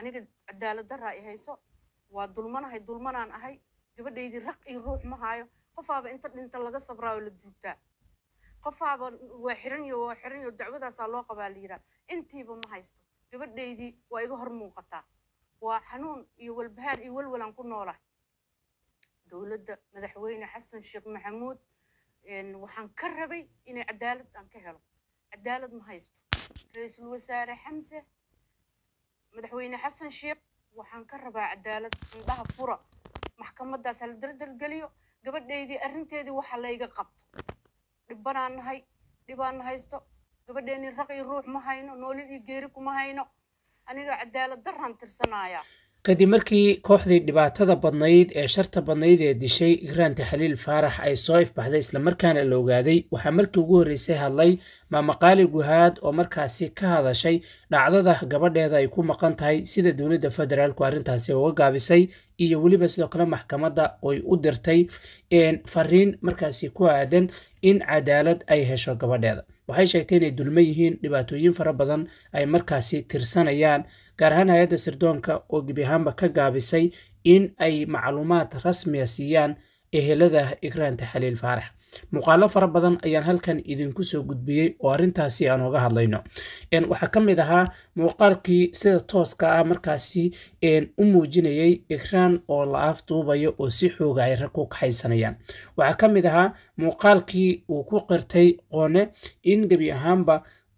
aniga cadaalad daraa i hayso waa dulmanahay dulmanaan ahay gabadhaydii raq iyo ruux ma haayo qofaaba inta dhinta laga sabraa oo la duugtaa qofaaba waa xiranyo waa xiranyo dacwadaasaa loo qabaa la yidhaha intiiba ma haysto gabadhaydii waa iga hor muuqataa waa xanuun iyo walbahaar iyo walwalaan ku noolahay dowladda madaxweyne xasan sheekh maxamuud waxaan ka rabay inay cadaalad aan ka helo cadaalad ma haysto ra-iisul wasaare xamse madaxweyne xasan sheekh waxaan ka rabaa cadaalad indhaha fura maxkamadaas hala dardargeliyo gabadheydii arrinteedii waxa layga qabto dhibbanaan nahay dhibaanna haysto gabadheeni raq iyo ruux ma hayno noolid iyo geeri kuma hayno aniga cadaalad daraan tirsanayaa kadib markii kooxdii dhibaatada badnayd ee sharta badnayd ee dishay granta xaliil faarax ay soo ifbaxday islamarkaana la ogaaday waxaa markii ugu horreysay hadlay maamaqaali guhaad oo markaasi ka hadashay dhacdada gabadheeda ay ku maqan tahay sida dowladda federaalku arrintaasi uga gaabisay iyo weliba sidoo kale maxkamadda ay u dirtay fariin markaasi ku aadan in cadaalad ay hesho gabadheeda waxay sheegtay inay dulmo yihiin dhibaatooyin fara badan ay markaasi tirsanayaan gaar ahaan hay-adda sirdoonka oo gebi ahaanba ka gaabisay in ay macluumaad rasmiga ah siiyaan ehelada ikraan taxaliil faarax muuqaalo fara badan ayaan halkan idinku soo gudbiyey oo arintaasi aan uga hadlayno waxaa ka mid ahaa muuqaalkii sida tooska ah markaasi u muujinayay ikraan oo la afduubayo oo si xooga ay rag ku kaxaysanayaan waxaa ka mid ahaa muuqaalkii uu ku qirtay qoone in gebi ahaanba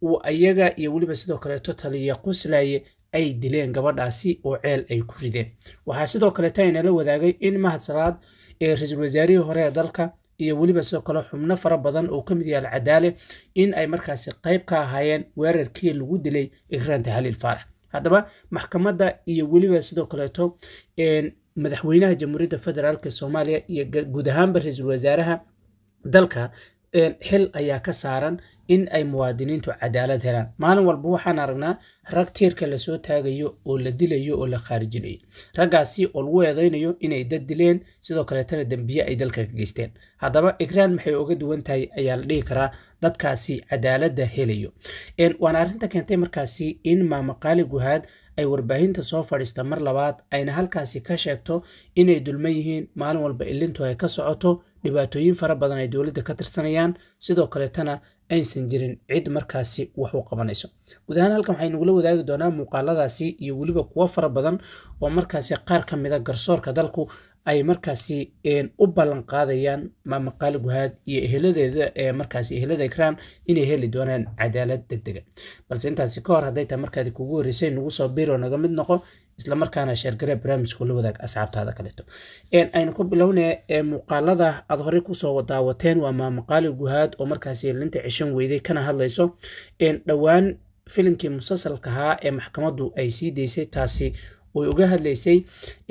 uu ayaga iyo weliba sidoo kaleeto taliya quslaaye ay dileen gabadhaasi oo ceel ay ku rideen waxaa sidoo kale tainala wadaagay in mahad salaad ee ra-iisul wasaarihii hore ee dalka iyo weliba sidoo kale xubno fara badan oo ka mid yahay alcadaale in ay markaasi qayb ka ahaayeen weerarkii lagu dilay ikraanta haliil faarax haddaba maxkamadda iyo weliba sidoo kaleeto madaxweynaha jamhuuriyadda federaalk soomaaliya iyo guud ahaanba ra-iisul wasaaraha dalka xil ayaa ka saaran in ay muwaadiniintu cadaalad helaan maalin walba waxaan aragnaa rag tiirka lasoo taagayo oo la dilayo oo la khaarijinayo raggaasi oo lagu eedaynayo inay dad dileen sidoo kaleetana dembiye ay dalka ka geysteen haddaba igraan maxay uga duwan tahay ayaa la dhihi karaa dadkaasi cadaaladda helayo waana arrinta keentay markaasi in maamaqaali guhaad ay warbaahinta soo fadhiista mar labaad ayna halkaasi ka sheegto inay dulman yihiin maalin walba ilintu ay ka socoto dhibaatooyin fara badan ay dowladda ka tirsanayaan sidoo kaletana aysan jirin cid markaasi wax u qabanayso guud ahaan halkan waxay nugula wadaagi doonaa muuqaaladaasi iyo weliba kuwo fara badan oo markaasi qaar ka mida ah garsoorka dalku ay markaasi u ballanqaadayaan mamaqaali guhaad iyo eheladeeda ee markaasi ehelada ikraan inay heli doonaan cadaalad deg dega ah. balse intaasi ka hor hadday markaadi kugu horreysay nagu soo biir oo naga mid noqo islamarkaana sheergaree barnaamijka la wadaag asxaabtaada kaleeto aynu ku bilownay muuqaalada aad horey kusoo daawateen waa maamaqaali guhaad oo markaas yeelinta cishan weyday kana hadlayso dhowaan filinkii musalsalkahaa ee maxkamaddu ay sii daysay taasi oy uga hadlaysay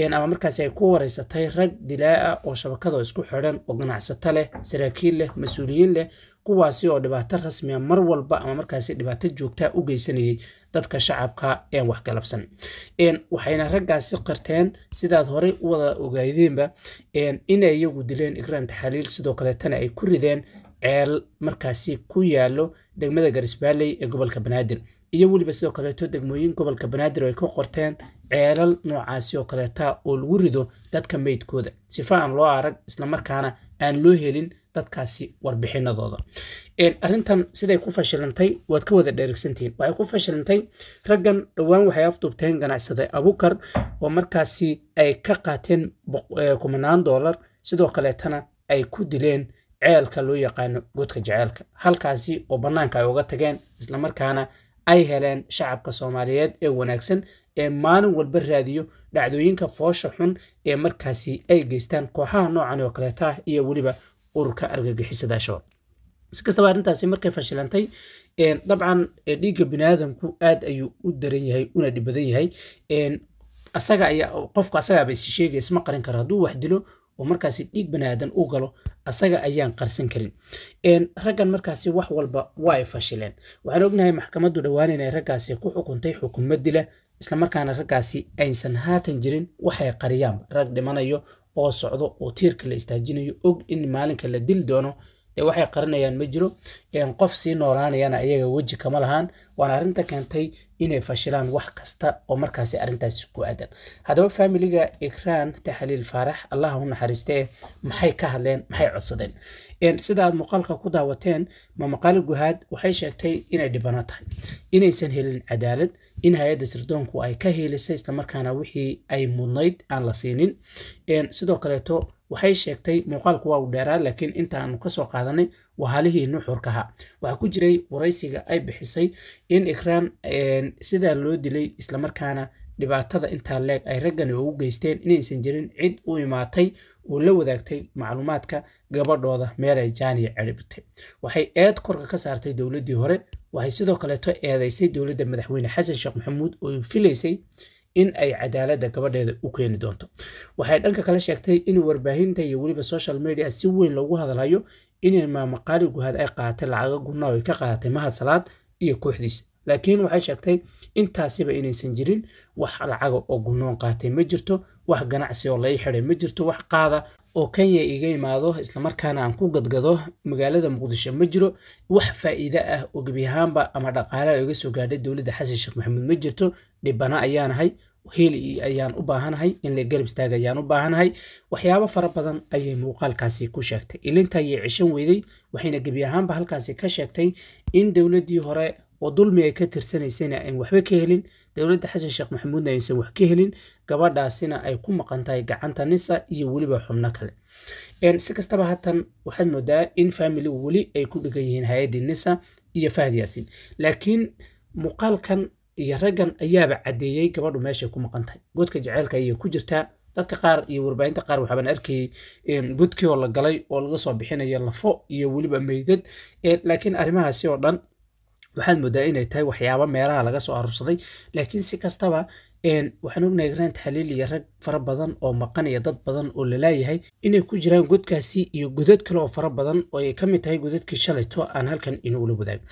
ama markaas ay ku wareysatay rag dilaa ah oo shabakada isku xidan oo ganacsato leh saraakiil leh mas-uuliyiin leh kuwaasi oo dhibaato rasmiya ah mar walba ama markaas dhibaato joogtaa u geysanayay dadka shacabka een waxgalabsan waxayna raggaasi qirteen sidaad horey u wada ogaadeenba inay iyagu dileen igraan taxaliil sidoo kaleetana ay ku rideen ceel markaasi ku yaalo degmada garisbaalley ee gobolka banaadir iyo weliba sidoo kaleeto degmooyin gobolka banaadir ay ka qorteen ceelal noocaasi oo kaleeta oo lagu rido dadka meydkooda sifa aan loo arag islamarkaana aan loo helin dadkaasi warbixinadooda arintan siday ku fashilantay waad ka wada dheregsantihiin waxay ku fashilantay raggan dhowaan waxay afduubteen ganacsaday abukar oo markaasi ay ka qaateen eh, kumanaan dollar sidoo kaleetana ay ku dileen ceelka loo yaqaano godka jaceylka halkaasi oo bannaanka ay uga tageen isla markaana ay heleen shacabka soomaaliyeed ee wanaagsan ee maalin walba raadiyo dhacdooyinka foosha xun ee markaasi ay geystaan kooxaha noocan oo kaleeta iyo weliba ururka argagixisada si kastaba arrintaasi markay fashilantay dabcan dhiigga biniaadamku aad ayuu u daran yahay una dhib badan yahay asaga ayaa qofku asagaaba isi sheegaya isma qarin karo hadduu wax dilo oo markaasi dhiig banaadan u galo asaga ayaan qarsan karin raggan markaasi wax walba ay fashileen waxaan ognahay maxkamaddu dhowaan inay raggaasi ku xukuntay xukumo dila islamarkaana raggaasi aysan haatan jirin waxay qariyaan rag dhimanayo oo socdo oo tiirka la istaajinayo og in maalinka la dil doono dee waxay qarinayaan ma jiro qof sii noolaanayana ayaga weji kama lahaan waana arrinta keentay inay fashilaan wax kasta oo markaasi arrintaasi ku aadan haddaba faamiliga ikraan taxliil faarax allaha u naxariistee maxay ka hadleen maxay codsadeen sida aad muuqaalka ku daawateen mamaqaali guhaad waxay sheegtay inay dhibano tahay inaysan helin cadaalad in hay-adda sirdoonku ay ka heelisay islamarkaana wixii ay mudnayd aan la siinin sidoo kaleeto waxay sheegtay muuqaalku waa u dheeraa laakiin intaanu kasoo qaadanay wahalihii nuxurkaha waxaa ku jiray waraysiga ay bixisay in ikraan sidaa loo dilay islamarkaana dhibaatada intaa leeg ay raggani ugu geysteen inaysan jirin cid u imaatay oo la wadaagtay macluumaadka gabadhooda meel ay jaaniya ciribtay waxay eed korka ka saartay dowladdii hore waxay sidoo kaleeto eedaysay dowladda madaxweyne xasan sheekh maxamuud oo filaysay in ay cadaaladda gabadheeda u keeni doonto waxay dhanka kale sheegtay in warbaahinta iyo weliba social media si weyn loogu hadalhayo inay maamaqaali guhaad ay qaaatay lacaga guna oo ay ka qaadatay mahad salaad iyo kooxdiisa laakiin waxay sheegtay intaasiba inaysan jirin wax lacaga oo gunnoon qaatay ma jirto wax ganacsi oo lay xiday ma jirto wax qaada oo kenya iga imaado islamarkaana aan ku gadgado magaalada muqdisho ma jiro wax faa'iide ah oo gebi ahaanba ama dhaqaalaha iga soo gaadhay dowladda xasan sheekh maxamuud ma jirto dhibana ayaanahay hel ayaan u baahanahay in la garab istaaga ayaan u baahanahay waxyaabo fara badan ayay muuqaalkaasi ku sheegtay ilinta ayay cishan weyday waxayna gebi ahaanba halkaasi ka sheegtay in dowladii hore oo dulmi ay ka tirsanaysana aan waxba ka helin dowladda xasan sheekh maxamuudna aysan wax ka helin gabadhaasina ay ku maqan tahay gacanta nisa iyo weliba xubno kale si kastaba haatan waxaad moodaa in faamiligu weli ay ku dhegan yihiin hay-addii nisa iyo fahad yaasiin laakiin muuqaalkan iyo raggan ayaaba caddeeyey gabadhu meeshay ku maqan tahay godka jaceylka ayay ku jirtaa dadka qaar iyo warbaahinta qaar waxaabaan arkayey godkii oo la galay oo laga soo bixinaya lafo iyo weliba meydad laakiin arrimahaasi oo dhan waxaad moodaa inay tahay waxyaaba meelaha laga soo aruursaday laakiin si kastaba waxaan ognahay grant haliil iyo rag fara badan oo maqan iyo dad badan oo lalaayahay inay ku jiraan godkaasi iyo godad kale oo fara badan oo ay ka mid tahay godadkii shalayto aan halkan inoogula wadaago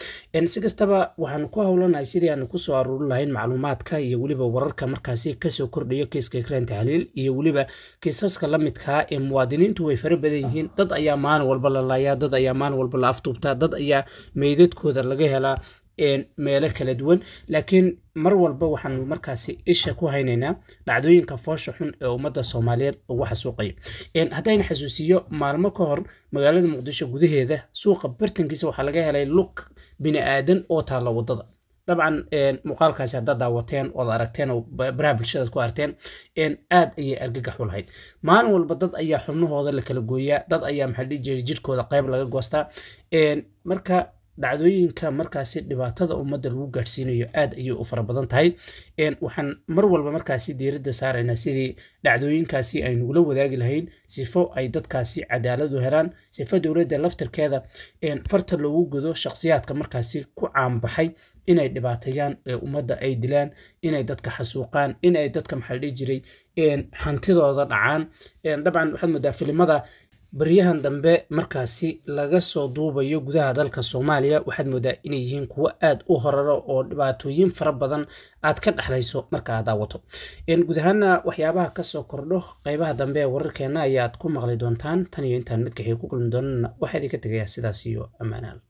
si kastaba waxaanu ku howlanahay sidii aanu kusoo aruurin lahayn macluumaadka iyo weliba wararka markaasi kasoo kordhayo kiiska grant xaliil iyo weliba kiisaska la midkaa ah ee muwaadiniintu way fara badan yihiin dad ayaa maalin walba la laayaa dad ayaa maalin walba la aftuubtaa dad ayaa meydadkooda laga helaa meelo kala duwan laakiin mar walba waxaanu markaasi isha ku haynaynaa dhacdooyinka foosha xun ee ummadda soomaaliyeed ugu xasuuqaya haddayna xasuusiyo maalmo ka hor magaalada muqdisho gudaheeda suuqa bartankiisa waxaa laga helay luk bini aadan oo taalla waddada dabcan muuqaalkaasi haddaad daawateen ood aragteen oo baraha bulshadaad ku arteen aad ayay argagax lahayd maalin walba dad ayaa xubnahooda la kala gooyaa dad ayaa maxaa jiray jidhkooda qayb laga goostaa marka dhacdooyinka markaasi dhibaatada ummadda lagu gaadhsiinayo aad ayay u fara badan tahay waxaan mar walba markaasi diiradda saaraynaa sidii dhacdooyinkaasi aynugula wadaagi lahayn sifo ay dadkaasi cadaaladu helaan sifo dowladda laftirkeeda farta loogu gudo shakhsiyaadka markaasi ku caanbaxay inay dhibaatayaan ummadda ay dilaan inay dadka xasuuqaan inay dadka maxaa la dhihi jiray hantidooda dhacaan dabcan waxaad moodaa filimada Baryahan dambe markaasi laga soo duubayo gudaha dalka Soomaaliya waxaad moodaa inay yihiin kuwo aad u horaro oo dhibaatooyin fara badan aad ka dhexlayso marka aad daawato. In waxyaabaha ka soo kordho qaybaha dambe ee wararkeena ayaad ku maqli doontaan tan iyo intaan mid ku kulmi doonana waxaa idinka tegayaa sidaas iyo ammaanaal.